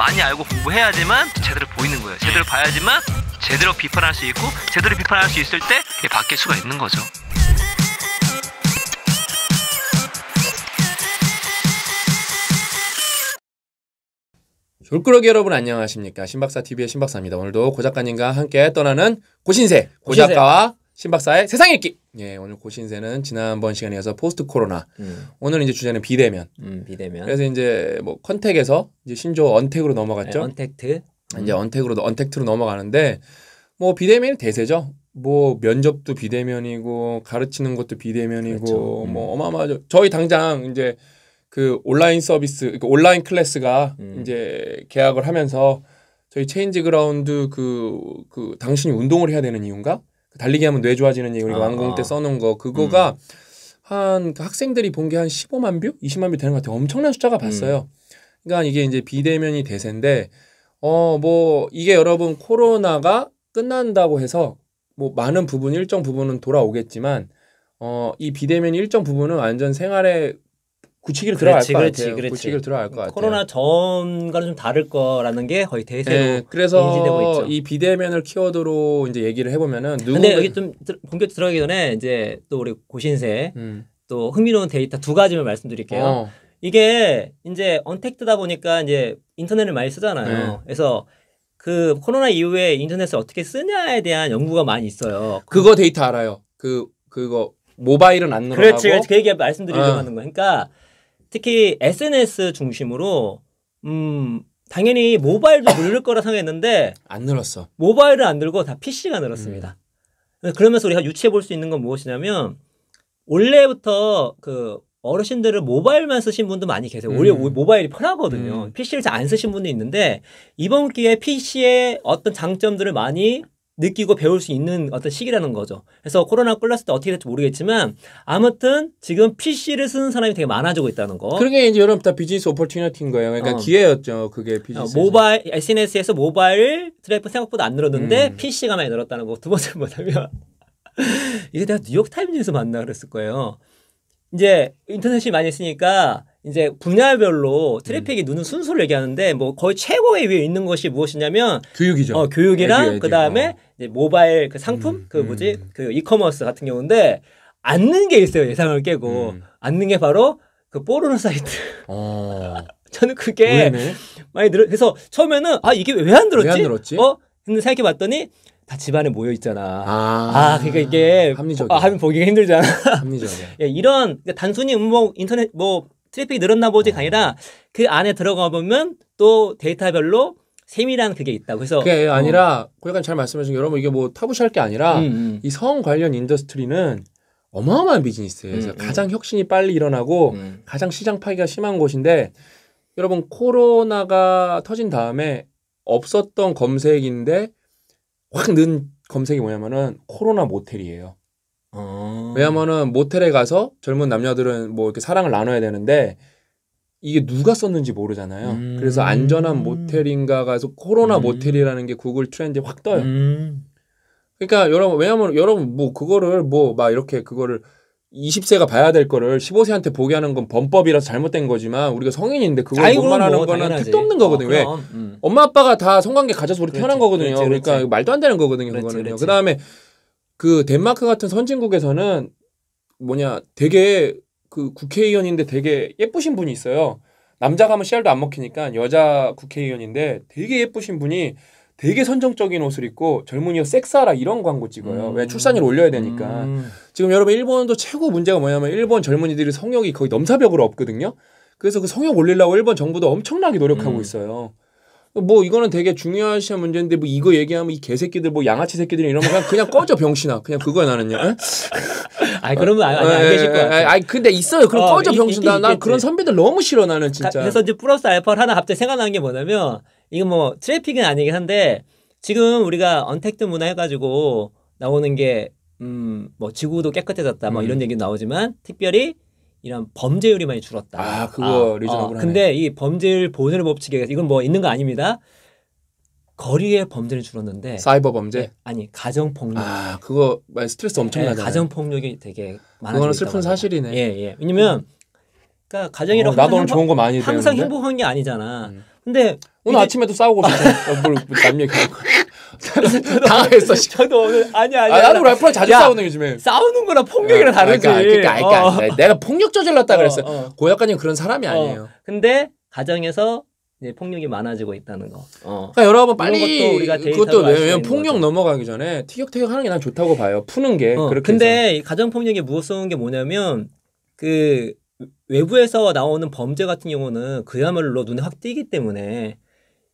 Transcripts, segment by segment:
많이 알고 공부해야지만 제대로 보이는 거예요. 제대로 봐야지만 제대로 비판할 수 있고 제대로 비판할 수 있을 때 이게 바뀔 수가 있는 거죠. 돌그러기 여러분 안녕하십니까 신박사 TV의 신박사입니다. 오늘도 고 작가님과 함께 떠나는 고신세 고 작가와 신박사의 세상 읽기. 예, 오늘 고신세는 지난번 시간에 이어서 포스트 코로나. 음. 오늘 이제 주제는 비대면. 음, 비대면. 그래서 이제 뭐 컨택에서 이제 신조 언택으로 넘어갔죠. 네, 언택트. 아, 이제 음. 언택으로 언택트로 넘어가는데 뭐 비대면이 대세죠. 뭐 면접도 비대면이고 가르치는 것도 비대면이고 그렇죠. 음. 뭐 어마어마하죠. 저희 당장 이제 그 온라인 서비스, 그 온라인 클래스가 음. 이제 계약을 하면서 저희 체인지 그라운드 그, 그 당신이 운동을 해야 되는 이유인가? 달리기 하면 뇌 좋아지는 얘기 우리가 아, 완공 때 아. 써놓은 거 그거가 음. 한 그 학생들이 본 게 한 15만 뷰, 20만 뷰 되는 것 같아요. 엄청난 숫자가 음. 봤어요. 음. 그러니까 이게 이제 비대면이 대세인데 어 뭐 이게 여러분 코로나가 끝난다고 해서 뭐 많은 부분 일정 부분은 돌아오겠지만 어 이 비대면이 일정 부분은 완전 생활에 구치기를 들어갈 것 그렇지, 같아요. 그렇지. 구치기로 들어갈 것 뭐 같아요. 코로나 전과는 좀 다를 거라는 게 거의 대세로 네, 그래서 인지되고 있죠. 이 비대면을 키워드로 이제 얘기를 해보면은 누구 근데 여기 그 좀 본격 들어가기 전에 이제 또 우리 고신세 음. 또 흥미로운 데이터 두 가지만 말씀드릴게요. 어. 이게 이제 언택트다 보니까 이제 인터넷을 많이 쓰잖아요. 네. 그래서 그 코로나 이후에 인터넷을 어떻게 쓰냐에 대한 연구가 많이 있어요. 그거 데이터 알아요. 그 그거 모바일은 안 늘어나고 그렇지, 그렇지. 그 얘기 말씀드리려고 어. 하는 거. 그러니까 특히 SNS 중심으로 음 당연히 모바일도 늘을 거라 생각했는데 안 늘었어. 모바일은 안 늘고 다 PC가 늘었습니다. 음. 그러면서 우리가 유치해볼 수 있는 건 무엇이냐면 원래부터 그어르신들을 모바일만 쓰신 분도 많이 계세요. 오히려 음. 모바일이 편하거든요. 음. PC를 잘 안 쓰신 분도 있는데 이번 기회에 PC의 어떤 장점들을 많이 느끼고 배울 수 있는 어떤 시기라는 거죠. 그래서 코로나 끝났을 때 어떻게 될지 모르겠지만 아무튼 지금 PC를 쓰는 사람이 되게 많아지고 있다는 거. 그런 게 이제 여러분 다 비즈니스 오퍼튜니티인 거예요. 그러니까 어. 기회였죠. 그게 어, 비즈니스. 모바일 SNS에서 모바일 트래픽 생각보다 안 늘었는데 음. PC가 많이 늘었다는 거. 두 번째 뭐냐면 이게 내가 뉴욕 타임즈에서 만나 그랬을 거예요. 이제 인터넷이 많이 있으니까 이제 분야별로 음. 트래픽이 누는 순서를 얘기하는데 뭐 거의 최고의 위에 있는 것이 무엇이냐면 교육이죠. 어, 교육이랑 그다음에 어. 이제 모바일 그 상품 음, 그 음. 뭐지? 그 이커머스 같은 경우인데 앉는 게 있어요. 예상을 깨고. 음. 앉는 게 바로 그 포르노 사이트. 어. 저는 그게 의외네. 많이 늘어 그래서 처음에는 아 이게 왜 안 들었지? 왜안 들었지? 어? 근데 생각해 봤더니 다 집안에 모여 있잖아. 아, 아 그러니까 이게 합리적. 아, 하면 보기가 힘들잖아. 합리적. 예, 이런 그러니까 단순히 음모 뭐 인터넷 뭐 트래픽이 늘었나 보지가 네. 아니라 그 안에 들어가 보면 또 데이터별로 세밀한 그게 있다. 그래서 그게 어. 아니라 어. 약간 잘 말씀하신 여러분 이게 뭐 타부시할 게 아니라 음, 음. 이성 관련 인더스트리는 어마어마한 비즈니스에서 음, 음. 가장 혁신이 빨리 일어나고 음. 가장 시장 파기가 심한 곳인데 여러분 코로나가 터진 다음에 없었던 검색인데 확 는 검색이 뭐냐면은 코로나 모텔이에요. 어. 왜냐면은 모텔에 가서 젊은 남녀들은 뭐 이렇게 사랑을 나눠야 되는데 이게 누가 썼는지 모르잖아요. 음. 그래서 안전한 모텔인가 가서 코로나 음. 모텔이라는 게 구글 트렌드에 확 떠요. 음. 그러니까 여러분 왜냐면 여러분 뭐 그거를 뭐 막 이렇게 그거를 20세가 봐야 될 거를 15세한테 보게 하는 건 범법이라서 잘못된 거지만 우리가 성인인데 그걸 못 말하는 뭐, 거는 당연하지. 택도 없는 어, 거거든요. 어, 왜? 음. 엄마 아빠가 다 성관계 가져서 우리 그렇지, 태어난 거거든요. 그렇지, 그러니까 그렇지. 말도 안 되는 거거든요. 그거는요. 그다음에 그 덴마크 같은 선진국에서는 뭐냐 되게 그 국회의원인데 되게 예쁘신 분이 있어요. 남자 가면 씨알도 안 먹히니까 여자 국회의원인데 되게 예쁘신 분이 되게 선정적인 옷을 입고 젊은이여 섹스하라 이런 광고 찍어요. 음. 왜 출산율 올려야 되니까. 음. 지금 여러분 일본도 최고 문제가 뭐냐면 일본 젊은이들이 성욕이 거의 넘사벽으로 없거든요. 그래서 그 성욕 올리려고 일본 정부도 엄청나게 노력하고 음. 있어요. 그러니까 뭐 이거는 되게 중요한 문제인데 뭐 이거 얘기하면 이 개새끼들 뭐 양아치 새끼들 이런 거 그냥 그냥 꺼져 병신아 그냥 그거야 나는요. 아니 그러면 안, 안, 예, 안 계실 거야. 예, 예. 아니, 아니 근데 있어요. 그럼 어, 꺼져 병신아. 난 그런 선배들 너무 싫어 나는 진짜. 그래서 이제 플러스 알파를 하나 갑자기 생각나는 게 뭐냐면 이거 뭐 트래픽은 아니긴 한데 지금 우리가 언택트 문화 해가지고 나오는 게 음 뭐 지구도 깨끗해졌다 뭐 음. 이런 얘기 나오지만 특별히 이런 범죄율이 많이 줄었다. 아, 그거 아, 리저너블 어, 근데 이 범죄율 보존의 법칙에 이건 뭐 있는 거 아닙니다. 거리의 범죄는 줄었는데 사이버 범죄 네, 아니 가정 폭력 아 그거 스트레스 엄청 예, 나잖아요. 가정 폭력이 되게 많아. 그거 슬픈 사실이네. 예예. 예. 왜냐면 음. 그러니까 가정이라고 어, 나도 오늘 좋은 거 많이 되는데? 행복한 게 아니잖아. 음. 근데 오늘 이제... 아침에도 싸우고 있어. 뭘남 얘기하고. 당황했어. 저도 오늘 아니 아니. 아, 나도 래퍼랑 자주 야, 싸우는 요즘에. 싸우는 거랑 폭력이랑 어, 다르지. 그러니까, 그러니까, 그러니까 어. 그러니까, 내가 폭력 저질렀다 어, 그랬어. 어, 고약관님 그런 사람이 어. 아니에요. 근데 가정에서 이제 폭력이 많아지고 있다는 거. 어. 그러니까 여러분 빨리 그것도 왜냐면 폭력 거죠. 넘어가기 전에 티격태격 하는 게 난 좋다고 봐요. 푸는 게 그렇게. 근데 가정 폭력이 무서운 게 뭐냐면 그 외부에서 나오는 범죄 같은 경우는 그야말로 눈에 확 띄기 때문에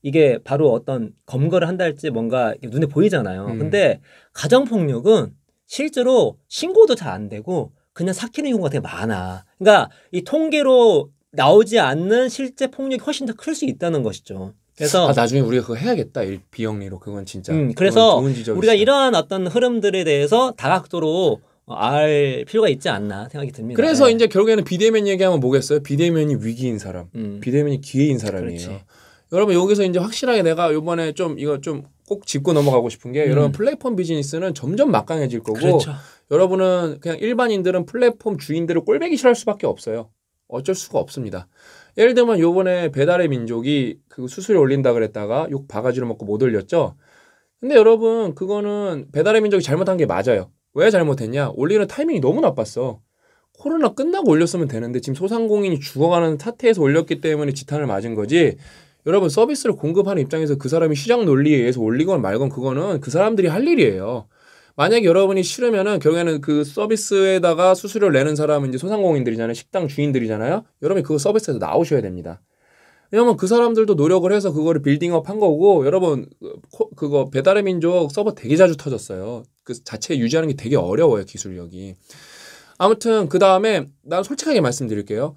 이게 바로 어떤 검거를 한다 할지 뭔가 눈에 보이잖아요. 음. 근데 가정폭력은 실제로 신고도 잘 안 되고 그냥 삭히는 경우가 되게 많아. 그러니까 이 통계로 나오지 않는 실제 폭력이 훨씬 더 클 수 있다는 것이죠. 그래서 아, 나중에 우리가 그거 해야겠다 비영리로 그건 진짜. 음, 그래서 우리가 이러한 어떤 흐름들에 대해서 다각도로 어, 알 필요가 있지 않나 생각이 듭니다. 그래서 네. 이제 결국에는 비대면 얘기하면 뭐겠어요? 비대면이 위기인 사람, 음. 비대면이 기회인 사람이에요. 그렇지. 여러분 여기서 이제 확실하게 내가 요번에 좀 이거 좀 꼭 짚고 넘어가고 싶은 게 음. 여러분 플랫폼 비즈니스는 점점 막강해질 거고 그렇죠. 여러분은 그냥 일반인들은 플랫폼 주인들을 꼴배기 싫어할 수밖에 없어요. 어쩔 수가 없습니다. 예를 들면 요번에 배달의 민족이 그 수수료 올린다 그랬다가 욕 바가지로 먹고 못 올렸죠. 근데 여러분 그거는 배달의 민족이 잘못한 게 맞아요. 왜 잘못했냐? 올리는 타이밍이 너무 나빴어. 코로나 끝나고 올렸으면 되는데 지금 소상공인이 죽어가는 사태에서 올렸기 때문에 지탄을 맞은 거지 여러분 서비스를 공급하는 입장에서 그 사람이 시장 논리에 의해서 올리건 말건 그거는 그 사람들이 할 일이에요. 만약 에 여러분이 싫으면은 결국에는 그 서비스에다가 수수료를 내는 사람은 이제 소상공인들이잖아요. 식당 주인들이잖아요. 여러분이 그거 서비스에서 나오셔야 됩니다. 왜냐면 그 사람들도 노력을 해서 그거를 빌딩업 한 거고 여러분 그거 배달의 민족 서버 되게 자주 터졌어요. 그 자체 유지하는 게 되게 어려워요 기술력이. 아무튼 그 다음에 난 솔직하게 말씀드릴게요.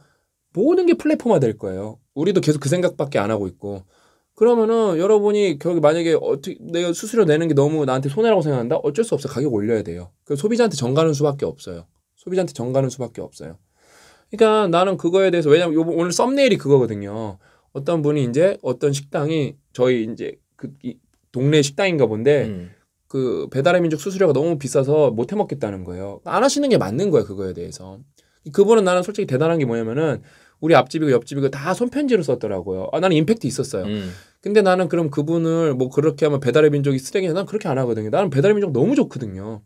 모든 게 플랫폼화 될 거예요. 우리도 계속 그 생각밖에 안 하고 있고 그러면은 여러분이 결국 만약에 어떻게 내가 수수료 내는 게 너무 나한테 손해라고 생각한다 어쩔 수 없어 가격 올려야 돼요 그 소비자한테 전가는 수밖에 없어요 소비자한테 전가는 수밖에 없어요 그러니까 나는 그거에 대해서 왜냐면 요 오늘 썸네일이 그거거든요 어떤 분이 이제 어떤 식당이 저희 이제 그이 동네 식당인가 본데 음. 그 배달의 민족 수수료가 너무 비싸서 못 해먹겠다는 거예요 안 하시는 게 맞는 거예요 그거에 대해서 그분은 나는 솔직히 대단한 게 뭐냐면은 우리 앞집이고 옆집이고 다손편지를 썼더라고요. 아, 나는 임팩트 있었어요. 음. 근데 나는 그럼 그분을 뭐 그렇게 하면 배달의 민족이 쓰레기냐? 난 그렇게 안 하거든요. 나는 배달의 민족 너무 좋거든요.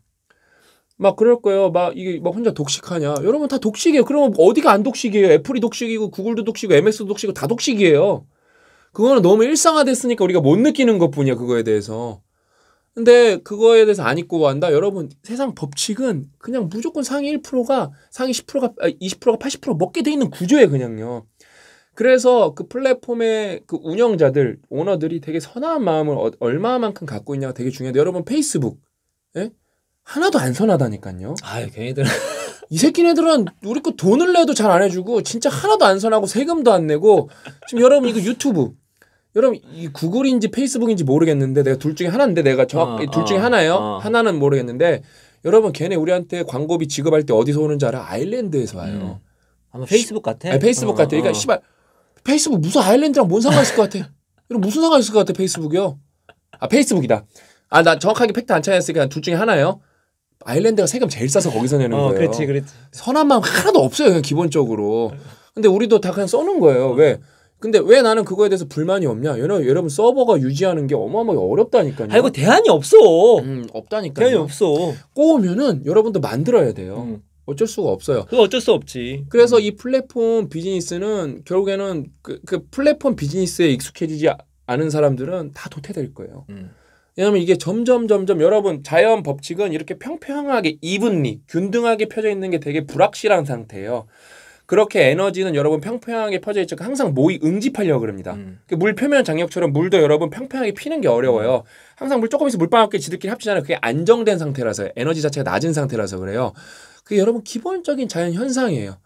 막 그럴 거예요. 막 이게 막 혼자 독식하냐? 여러분 다 독식이에요. 그러면 어디가 안 독식이에요? 애플이 독식이고 구글도 독식이고 MS도 독식이고 다 독식이에요. 그거는 너무 일상화됐으니까 우리가 못 느끼는 것뿐이야 그거에 대해서. 근데 그거에 대해서 안 입고 간다? 여러분, 세상 법칙은 그냥 무조건 상위 1%가 상위 10%가 20%가 80% 먹게 돼 있는 구조예요 그냥요. 그래서 그 플랫폼의 그 운영자들, 오너들이 되게 선한 마음을 어, 얼마만큼 갖고 있냐가 되게 중요한데 여러분 페이스북 예? 하나도 안 선하다니까요. 아, 걔네들은 이 새끼네들은 우리 거 돈을 내도 잘 안 해주고 진짜 하나도 안 선하고 세금도 안 내고 지금 여러분 이거 유튜브 여러분 이 구글인지 페이스북인지 모르겠는데 내가 둘 중에 하나인데 내가 정확히 어, 둘 어, 중에 하나예요. 어. 하나는 모르겠는데 여러분 걔네 우리한테 광고비 지급할 때 어디서 오는지 알아? 아일랜드에서 와요. 음. 아마 페이스북 같아. 아니, 페이스북 어, 같아. 그러니까 어, 씨발 페이스북 무슨 아일랜드랑 뭔 상관 있을 것 같아? 이런 무슨 상관 있을 것 같아 페이스북이요? 아 페이스북이다. 아 나 정확하게 팩트 안 찾았으니까 둘 중에 하나예요. 아일랜드가 세금 제일 싸서 거기서 내는 거예요. 그렇지, 그렇지. 선한 마음 하나도 없어요, 그냥 기본적으로. 근데 우리도 다 그냥 써놓은 거예요. 왜? 근데 왜 나는 그거에 대해서 불만이 없냐? 왜냐면 여러분 서버가 유지하는 게 어마어마하게 어렵다니까요. 아이고 대안이 없어. 음, 없다니까 대안이 없어. 꼬우면은 여러분도 만들어야 돼요. 음. 어쩔 수가 없어요. 그 어쩔 수 없지. 그래서 음. 이 플랫폼 비즈니스는 결국에는 그, 그 플랫폼 비즈니스에 익숙해지지 않은 사람들은 다 도태될 거예요. 음. 왜냐하면 이게 점점 점점 여러분 자연 법칙은 이렇게 평평하게 이분리 균등하게 펴져 있는 게 되게 불확실한 상태예요. 그렇게 에너지는 여러분 평평하게 퍼져 있죠. 그러니까 항상 모이 응집하려고 그럽니다. 음. 그러니까 물 표면 장력처럼 물도 여러분 평평하게 피는 게 어려워요. 음. 항상 물조금 있으면 물방울끼리 지들끼리 합치잖아요. 그게 안정된 상태라서요. 에너지 자체가 낮은 상태라서 그래요. 그게 여러분 기본적인 자연 현상이에요.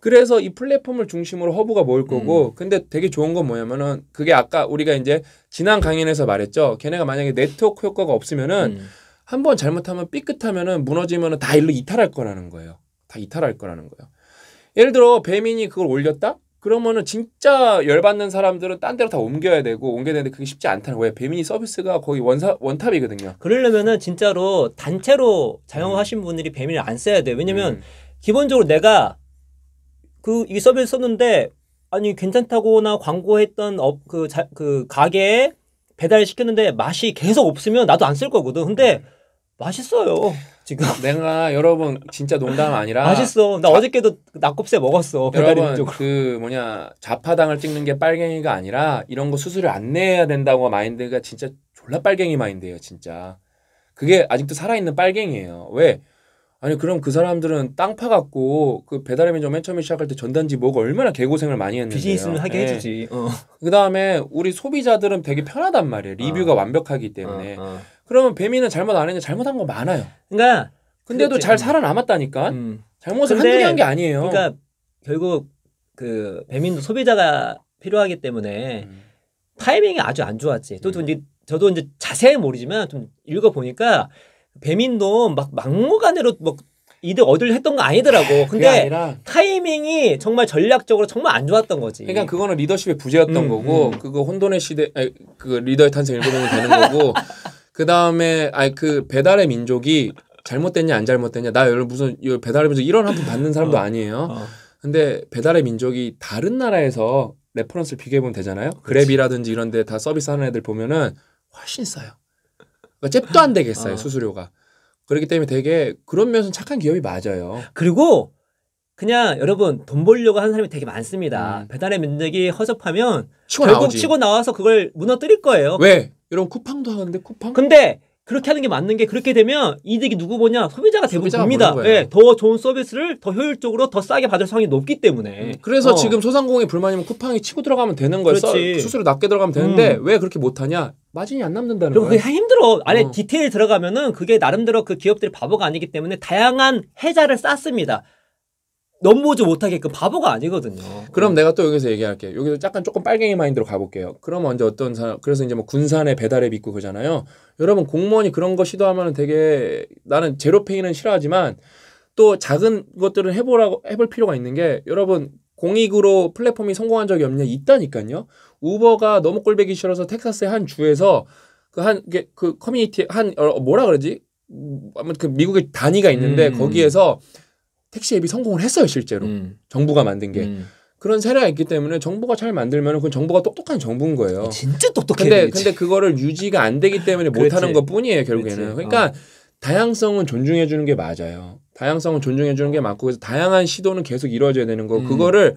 그래서 이 플랫폼을 중심으로 허브가 모일 거고 음. 근데 되게 좋은 건 뭐냐면은 그게 아까 우리가 이제 지난 강연에서 말했죠. 걔네가 만약에 네트워크 효과가 없으면은 음. 한번 잘못하면 삐끗하면은 무너지면은 다 일로 이탈할 거라는 거예요. 다 이탈할 거라는 거예요. 예를 들어 배민이 그걸 올렸다? 그러면은 진짜 열받는 사람들은 딴 데로 다 옮겨야 되고 옮겨야 되는데 그게 쉽지 않다는 거예요. 배민이 서비스가 거의 원사, 원탑이거든요. 그러려면은 진짜로 단체로 자영업 음. 하신 분들이 배민을 안 써야 돼요. 왜냐면 음. 기본적으로 내가 그 이 서비스 썼는데 아니 괜찮다고나 광고했던 업그 그 가게에 배달 시켰는데 맛이 계속 없으면 나도 안 쓸 거거든. 근데 음. 맛있어요. 지금 내가 여러분 진짜 농담 아니라 맛있어. 나 어저께도 낙곱새 먹었어. 여러분 그 뭐냐 자파당을 찍는 게 빨갱이가 아니라 이런 거수술을안 내야 된다고 마인드가 진짜 졸라 빨갱이 마인드예요, 진짜. 그게 아직도 살아있는 빨갱이에요. 왜? 아니 그럼 그 사람들은 땅 파갖고 그 배달의 민족 맨 처음에 시작할 때 전단지 뭐고 그 얼마나 개고생을 많이 했는데 비즈니스는 하게 네. 해주지. 어. 그 다음에 우리 소비자들은 되게 편하단 말이에요. 리뷰가 어. 완벽하기 어, 때문에. 어, 그러면 배민은 잘못 안 했는데 잘못한 거 많아요. 그러니까 근데도 그렇지. 잘 음. 살아남았다니까. 음. 잘못을 한두 개한 게 아니에요. 그러니까 결국 그 배민도 소비자가 필요하기 때문에 음. 타이밍이 아주 안 좋았지. 또, 또 음. 이제 저도 이제 자세히 모르지만 좀 읽어 보니까 배민도 막 막무가내로 뭐 이득 얻을 했던 거 아니더라고. 근데 타이밍이 정말 전략적으로 정말 안 좋았던 거지. 그러니까 그거는 리더십의 부재였던 음, 거고 음. 그거 혼돈의 시대 아니, 그 리더의 탄생 읽어보면 되는 거고 그다음에 아니 그 배달의 민족이 잘못됐냐 안 잘못됐냐 나 여러분 무슨 배달의 민족 이런 한푼 받는 사람도 어, 아니에요. 어. 근데 배달의 민족이 다른 나라에서 레퍼런스를 비교해보면 되잖아요. 그렇지. 그랩이라든지 이런 데 다 서비스 하는 애들 보면은 훨씬 싸요. 그러니까 잽도 안 되겠어요 어. 수수료가. 그렇기 때문에 되게 그런 면에서 착한 기업이 맞아요. 그리고 그냥 여러분 돈 벌려고 하는 사람이 되게 많습니다. 음. 배달의 민족이 허접하면 치고 결국 나오지. 치고 나와서 그걸 무너뜨릴 거예요. 왜? 이런 쿠팡도 하는데 쿠팡? 근데 그렇게 하는 게 맞는 게 그렇게 되면 이득이 누구 보냐 소비자가 대부분 봅니다. 예, 더 좋은 서비스를 더 효율적으로 더 싸게 받을 상황이 높기 때문에. 음, 그래서 어. 지금 소상공인 불만이면 쿠팡이 치고 들어가면 되는 거예요. 수수료 낮게 들어가면 되는데 음. 왜 그렇게 못하냐? 마진이 안 남는다는 거예요. 그게 힘들어. 안에 어. 디테일 들어가면은 그게 나름대로 그 기업들이 바보가 아니기 때문에 다양한 해자를 쌓습니다 넘보지 못하게끔 그 바보가 아니거든요. 그럼 네. 내가 또 여기서 얘기할게. 여기서 약간 조금 빨갱이 마인드로 가볼게요. 그럼 언제 어떤 사람 그래서 이제 뭐 군산에 배달앱 있고 그러잖아요. 여러분 공무원이 그런 거 시도하면 되게 나는 제로페이는 싫어하지만 또 작은 것들은 해보라고 해볼 필요가 있는 게 여러분 공익으로 플랫폼이 성공한 적이 없냐 있다니까요. 우버가 너무 꼴배기 싫어서 텍사스의 한 주에서 그 한 그 커뮤니티 한 그 어, 뭐라 그러지? 음, 아무튼 그 미국의 단위가 있는데 음. 거기에서 택시 앱이 성공을 했어요 실제로 음. 정부가 만든 게 음. 그런 세례가 있기 때문에 정부가 잘 만들면 그 정부가 똑똑한 정부인 거예요. 아, 진짜 똑똑해. 근데 되지 근데 그거를 유지가 안 되기 때문에 못 하는 것 뿐이에요 결국에는. 그렇 그러니까 어. 다양성은 존중해 주는 게 맞아요. 다양성은 존중해 주는 게 맞고 그래서 다양한 시도는 계속 이루어져야 되는 거. 음. 그거를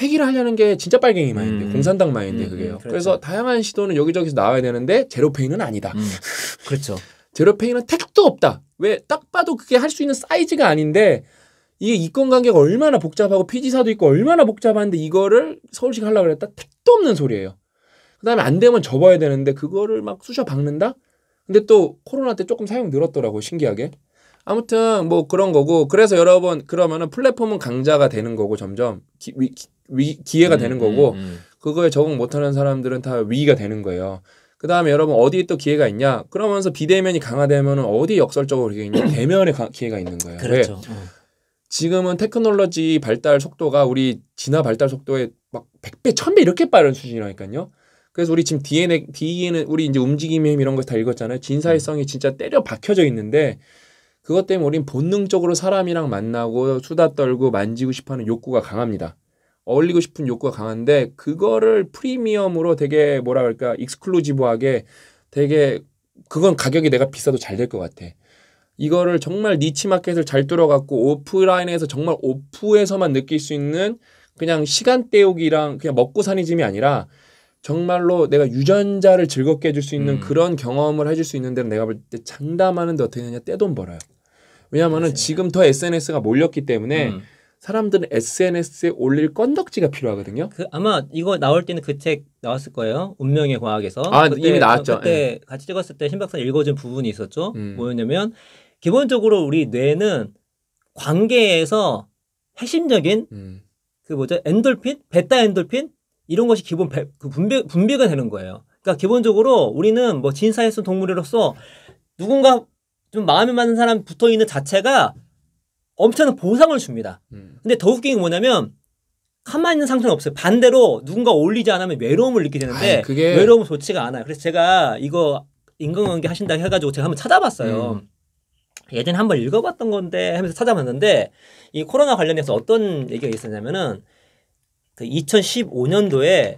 회기를 하려는 게 진짜 빨갱이 마인드, 음. 공산당 마인드 음. 음 그게요. 그렇죠. 그래서 다양한 시도는 여기저기서 나와야 되는데 제로페이는 아니다. 음. 그렇죠. 제로페이는 택도 없다. 왜 딱 봐도 그게 할 수 있는 사이즈가 아닌데 이게 이권관계가 얼마나 복잡하고 피지사도 있고 얼마나 복잡한데 이거를 서울시가 하려고 그랬다? 택도 없는 소리예요. 그 다음에 안 되면 접어야 되는데 그거를 막 쑤셔 박는다? 근데 또 코로나 때 조금 사용 늘었더라고 신기하게. 아무튼 뭐 그런 거고 그래서 여러분 그러면은 플랫폼은 강자가 되는 거고 점점 기, 위, 기, 회가 음, 되는 음, 거고 음, 음. 그거에 적응 못하는 사람들은 다 위기가 되는 거예요. 그 다음에 여러분 어디에 또 기회가 있냐? 그러면서 비대면이 강화되면은 어디 역설적으로 기회 있냐? 대면에 가, 기회가 있는 거예요. 그렇죠. 왜? 어. 지금은 테크놀로지 발달 속도가 우리 진화 발달 속도에막 100배, 1000배 이렇게 빠른 수준이라니까요. 그래서 우리 지금 DNA, DNA는 우리 이제 움직임의 힘 이런 거 다 읽었잖아요. 진사회성이 음. 진짜 때려 박혀져 있는데 그것 때문에 우린 본능적으로 사람이랑 만나고 수다 떨고 만지고 싶어하는 욕구가 강합니다. 어울리고 싶은 욕구가 강한데 그거를 프리미엄으로 되게 뭐라 그럴까 익스클루지브하게 되게 그건 가격이 내가 비싸도 잘 될 것 같아. 이거를 정말 니치 마켓을 잘 뚫어갖고 오프라인에서 정말 오프에서만 느낄 수 있는 그냥 시간 때우기랑 그냥 먹고 사니즘이 아니라 정말로 내가 유전자를 즐겁게 해줄 수 있는 음. 그런 경험을 해줄 수 있는 데는 내가 볼 때 장담하는데 어떻게 되냐 떼돈 벌어요. 왜냐하면은 지금 더 SNS가 몰렸기 때문에 음. 사람들은 SNS에 올릴 건덕지가 필요하거든요. 그 아마 이거 나올 때는 그 책 나왔을 거예요. 운명의 과학에서. 아 그때, 이미 나왔죠. 그때 예. 같이 찍었을 때 신박사 읽어준 부분이 있었죠. 음. 뭐였냐면 기본적으로 우리 뇌는 관계에서 핵심적인 음. 그 뭐죠 엔돌핀, 베타 엔돌핀 이런 것이 기본 배, 그 분배 분비가 되는 거예요. 그러니까 기본적으로 우리는 뭐 진사회성 동물이로서 누군가 좀 마음에 맞는 사람 붙어 있는 자체가 엄청난 보상을 줍니다. 음. 근데 더 웃긴 게 뭐냐면 가만히 있는 상태는 없어요. 반대로 누군가 올리지 않으면 외로움을 느끼게 되는데 그게... 외로움은 좋지가 않아요. 그래서 제가 이거 인공관계 하신다고 해가지고 제가 한번 찾아봤어요. 음. 예전에 한번 읽어봤던 건데 하면서 찾아봤는데 이 코로나 관련해서 어떤 얘기가 있었냐면은 그 2015년도에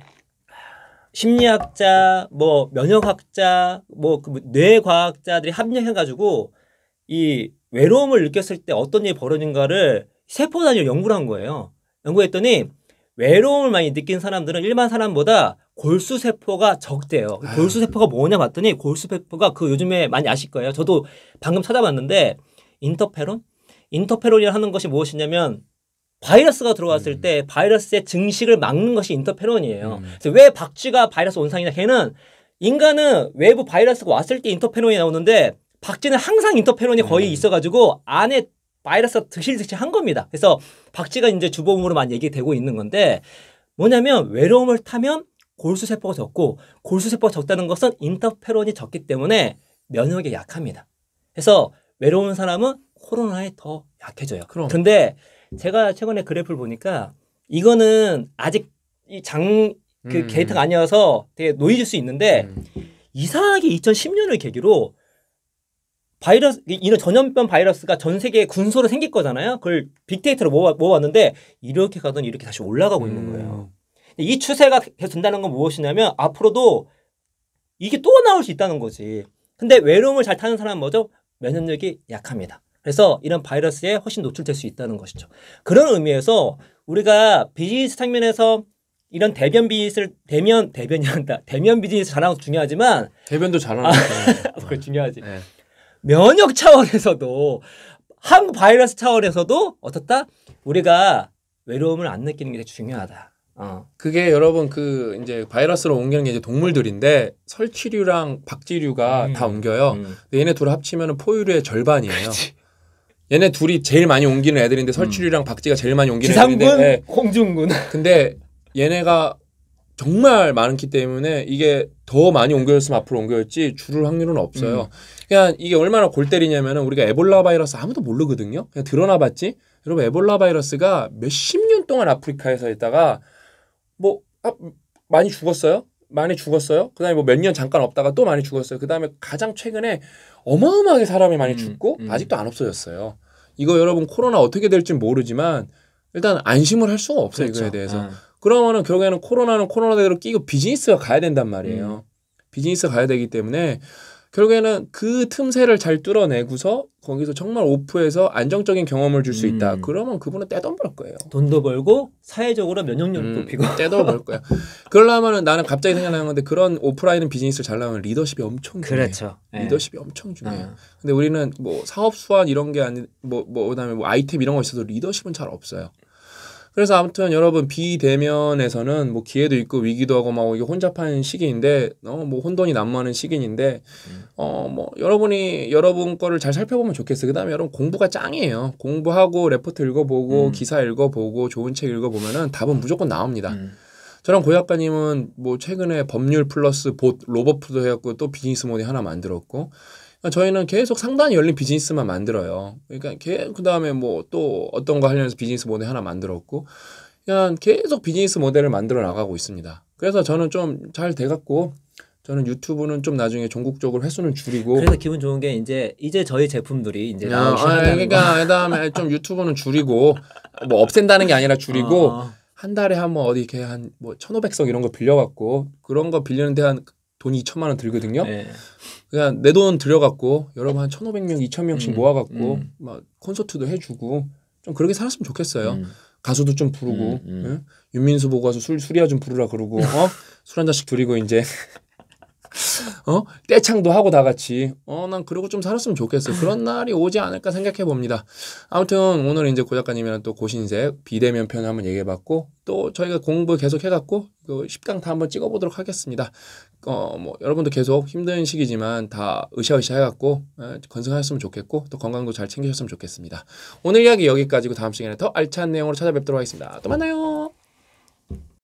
심리학자, 뭐 면역학자, 뭐그 뇌과학자들이 합력해가지고 이 외로움을 느꼈을 때 어떤 일이 벌어진가를 세포 단위로 연구를 한 거예요. 연구했더니 외로움을 많이 느낀 사람들은 일반 사람보다 골수세포가 적대요. 아유. 골수세포가 네. 뭐냐 봤더니 골수세포가 그 요즘에 많이 아실 거예요. 저도 방금 찾아봤는데 인터페론? 인터페론이라는 하는 것이 무엇이냐면 바이러스가 들어왔을 음. 때 바이러스의 증식을 막는 것이 인터페론이에요. 음. 그래서 왜 박쥐가 바이러스 온상이냐? 걔는 인간은 외부 바이러스가 왔을 때 인터페론이 나오는데 박쥐는 항상 인터페론이 거의 음. 있어가지고 안에 바이러스가 드실듯이한 겁니다. 그래서 박쥐가 이제 주범으로 만 얘기되고 있는 건데 뭐냐면 외로움을 타면 골수세포가 적고 골수세포가 적다는 것은 인터페론이 적기 때문에 면역에 약합니다. 그래서 외로운 사람은 코로나에 더 약해져요. 그럼. 근데 제가 최근에 그래프를 보니까 이거는 아직 이 장그 음. 데이터가 아니어서 되게 노이질 수 있는데 음. 이상하게 2010년을 계기로 바이러스 이런 전염병 바이러스가 전 세계에 군소로 생길 거잖아요. 그걸 빅데이터로 모아, 모아왔는데 이렇게 가더니 이렇게 다시 올라가고 음. 있는 거예요. 음. 이 추세가 계속 된다는 건 무엇이냐면 앞으로도 이게 또 나올 수 있다는 거지. 근데 외로움을 잘 타는 사람은 뭐죠? 면역력이 약합니다. 그래서 이런 바이러스에 훨씬 노출될 수 있다는 것이죠. 그런 의미에서 우리가 비즈니스 측면에서 이런 대변 비즈니스를 대면 대변이 한다. 대면 비즈니스 잘하는 것도 중요하지만 대변도 잘하는 거 아, 그 중요하지. 네. 면역 차원에서도 한국 바이러스 차원에서도 어떻다? 우리가 외로움을 안 느끼는 게 중요하다. 어, 그게 여러분 그 이제 바이러스로 옮기는 게 이제 동물들인데 설치류랑 박쥐류가 음. 다 음, 옮겨요. 음. 얘네 둘 합치면은 포유류의 절반이에요. 그치. 얘네 둘이 제일 많이 옮기는 애들인데 설치류랑 음. 박쥐가 제일 많이 옮기는 기상군, 애들인데 예. 홍준군. 근데 얘네가 정말 많기 때문에 이게 더 많이 옮겨졌으면 앞으로 옮겨졌지 줄을 확률은 없어요. 음. 그냥 이게 얼마나 골 때리냐면은 우리가 에볼라 바이러스 아무도 모르거든요. 그냥 드러나봤지. 여러분 에볼라 바이러스가 몇십 년 동안 아프리카에서 있다가 뭐 아, 많이 죽었어요. 많이 죽었어요. 그다음에 뭐 몇 년 잠깐 없다가 또 많이 죽었어요. 그다음에 가장 최근에 어마어마하게 사람이 많이 음, 죽고 음, 음. 아직도 안 없어졌어요. 이거 여러분 코로나 어떻게 될지 모르지만 일단 안심을 할 수가 없어요 그렇죠. 이거에 대해서. 아. 그러면은 결국에는 코로나는 코로나대로 끼고 비즈니스가 가야 된단 말이에요. 음. 비즈니스 가야 되기 때문에 결국에는 그 틈새를 잘 뚫어내고서 거기서 정말 오프해서 안정적인 경험을 줄 수 있다. 음. 그러면 그분은 떼돈 벌 거예요. 돈도 벌고 사회적으로 면역력도 음, 높이고 떼도 벌 거야. 그러려면은 나는 갑자기 생각나는 건데 그런 오프라인 비즈니스를 잘 나가면 리더십이 엄청 중요해요. 그렇죠. 예. 리더십이 엄청 중요해요. 아. 근데 우리는 뭐 사업 수완 이런 게 아니 뭐뭐 뭐, 그다음에 뭐 아이템 이런 거 있어도 리더십은 잘 없어요. 그래서 아무튼 여러분 비대면에서는 뭐 기회도 있고 위기도 하고 막 이게 혼잡한 시기인데 어뭐 혼돈이 난무하는 시기인데 어 뭐 여러분이 여러분 거를 잘 살펴보면 좋겠어요. 그다음에 여러분 공부가 짱이에요. 공부하고 레포트 읽어보고 음. 기사 읽어보고 좋은 책 읽어보면은 답은 무조건 나옵니다. 음. 저랑 고약가님은뭐 최근에 법률 플러스 봇 로버프도 해갖고 또 비즈니스 모델 하나 만들었고 저희는 계속 상단이 열린 비즈니스만 만들어요. 그러니까 그 다음에 뭐 또 어떤 거 하려면서 비즈니스 모델 하나 만들었고 그냥 계속 비즈니스 모델을 만들어 나가고 있습니다. 그래서 저는 좀 잘 돼갖고 저는 유튜브는 좀 나중에 전국적으로 횟수는 줄이고 그래서 기분 좋은 게 이제 이제 저희 제품들이 이제 아, 나오 그러니까 그다음에 좀 유튜브는 줄이고 뭐 없앤다는 게 아니라 줄이고 어. 한 달에 한 번 어디 이렇게 한뭐5 0 0석 이런 거 빌려 갖고 그런 거 빌리는데 한 돈이 2천만 원 들거든요. 네. 그냥 내 돈 들여갖고 여러분 한 1,500명, 2,000명씩 음. 모아갖고 음. 막 콘서트도 해주고 좀 그렇게 살았으면 좋겠어요. 음. 가수도 좀 부르고 음, 음, 음. 예? 윤민수 보고 와서 술 술이야 좀 부르라 그러고 어? 술 한 잔씩 드리고 이제 어? 떼창도 하고 다 같이 어난 그러고 좀 살았으면 좋겠어. 그런 날이 오지 않을까 생각해 봅니다. 아무튼 오늘 이제 고 작가님이랑 또 고신색 비대면 편을 한번 얘기해 봤고 또 저희가 공부 계속 해 갖고 그 식당 다 한번 찍어 보도록 하겠습니다. 어뭐 여러분도 계속 힘든 시기지만 다 으쌰으쌰 해 갖고 예, 건승하셨으면 좋겠고 또 건강도 잘 챙기셨으면 좋겠습니다. 오늘 이야기 여기까지고 다음 시간에 더 알찬 내용으로 찾아뵙도록 하겠습니다. 또 만나요.